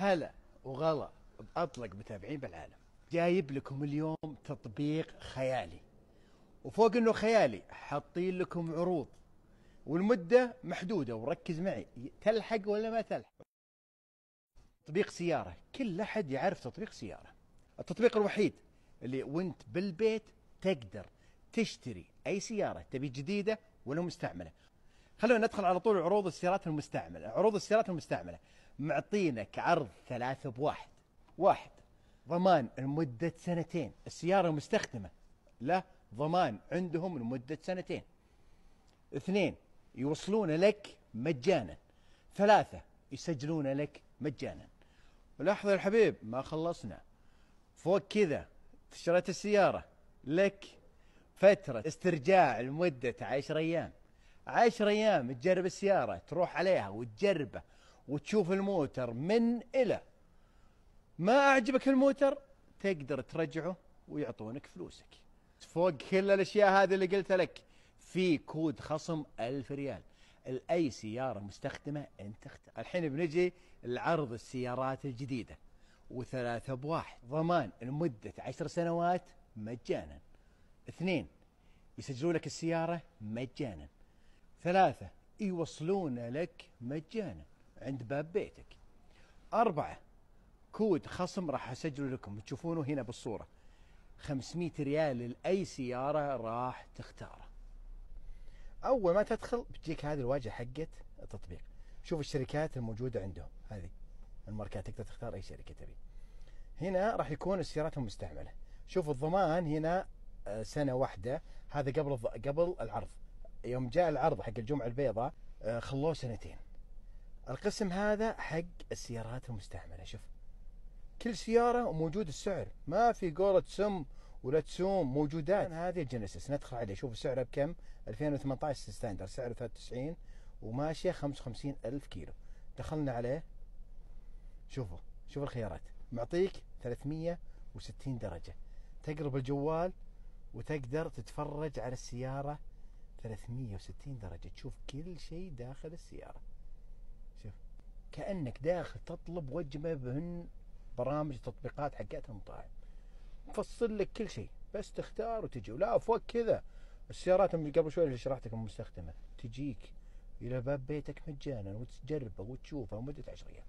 هلا وغلا باطلق متابعين بالعالم جايب لكم اليوم تطبيق خيالي وفوق انه خيالي حاطين لكم عروض والمده محدوده وركز معي تلحق ولا ما تلحق تطبيق سياره كل احد يعرف تطبيق سياره التطبيق الوحيد اللي وانت بالبيت تقدر تشتري اي سياره تبي جديده ولا مستعمله خلونا ندخل على طول عروض السيارات المستعمله عروض السيارات المستعمله معطينك عرض ثلاثة بواحد واحد ضمان لمدة سنتين السيارة مستخدمة له ضمان عندهم لمدة سنتين اثنين يوصلون لك مجانا ثلاثة يسجلون لك مجانا لحظة يا الحبيب ما خلصنا فوق كذا اشتريت السيارة لك فترة استرجاع لمدة عشر أيام عشر أيام تجرب السيارة تروح عليها وتجربه وتشوف الموتر من إلى ما أعجبك الموتر تقدر ترجعه ويعطونك فلوسك فوق كل الأشياء هذه اللي قلتها لك في كود خصم ألف ريال لأي سيارة مستخدمة أنت اختار الحين بنجي لعرض السيارات الجديدة وثلاثة بواحد ضمان لمدة عشر سنوات مجانا اثنين يسجلون لك السيارة مجانا ثلاثة يوصلون لك مجانا عند باب بيتك أربعة كود خصم راح أسجله لكم تشوفونه هنا بالصورة 500 ريال لأي سيارة راح تختاره أول ما تدخل بتجيك هذه الواجهة حقت التطبيق شوف الشركات الموجودة عندهم هذه الماركات تقدر تختار أي شركة تبي هنا راح يكون السيارات المستعملة شوف الضمان هنا آه، سنة واحدة هذا قبل قبل العرض يوم جاء العرض حق الجمعة البيضاء آه، خلوه سنتين القسم هذا حق السيارات المستعمله شوف كل سياره موجود السعر ما في قولة سم ولا تسوم موجودات هذه الجينيسيس ندخل عليه شوف سعرها بكم 2018 ستاندر سعره 93 وماشيه 55 الف كيلو دخلنا عليه شوفوا شوف الخيارات معطيك 360 درجه تقرب الجوال وتقدر تتفرج على السياره 360 درجه تشوف كل شيء داخل السياره كانك داخل تطلب وجبه من برامج تطبيقات حقت المطاعم طيب، مفصل لك كل شيء بس تختار وتجي ولا فوق كذا السيارات اللي قبل شوي اللي شرحت لكم المستخدمه تجيك الى باب بيتك مجانا وتجربه وتشوفه مده 10 ايام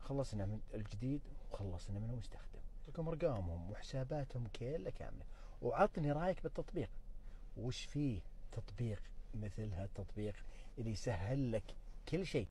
خلصنا من الجديد وخلصنا من المستخدم لكم ارقامهم وحساباتهم كلها كامله وعطني رايك بالتطبيق وش فيه تطبيق مثل هالتطبيق اللي يسهل لك كل شيء